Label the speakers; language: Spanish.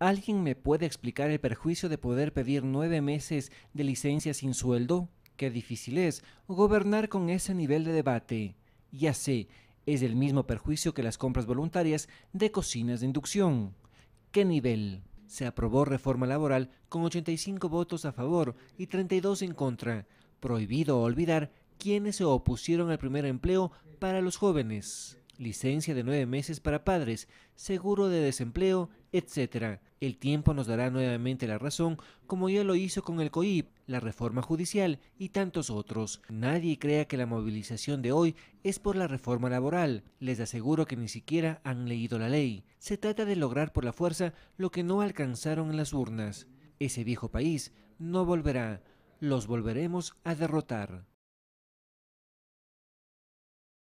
Speaker 1: ¿Alguien me puede explicar el perjuicio de poder pedir nueve meses de licencia sin sueldo? Qué difícil es gobernar con ese nivel de debate. Ya sé, es el mismo perjuicio que las compras voluntarias de cocinas de inducción. ¿Qué nivel? Se aprobó reforma laboral con 85 votos a favor y 32 en contra. Prohibido olvidar quienes se opusieron al primer empleo para los jóvenes licencia de nueve meses para padres, seguro de desempleo, etc. El tiempo nos dará nuevamente la razón, como ya lo hizo con el COIP, la reforma judicial y tantos otros. Nadie crea que la movilización de hoy es por la reforma laboral. Les aseguro que ni siquiera han leído la ley. Se trata de lograr por la fuerza lo que no alcanzaron en las urnas. Ese viejo país no volverá. Los volveremos a derrotar.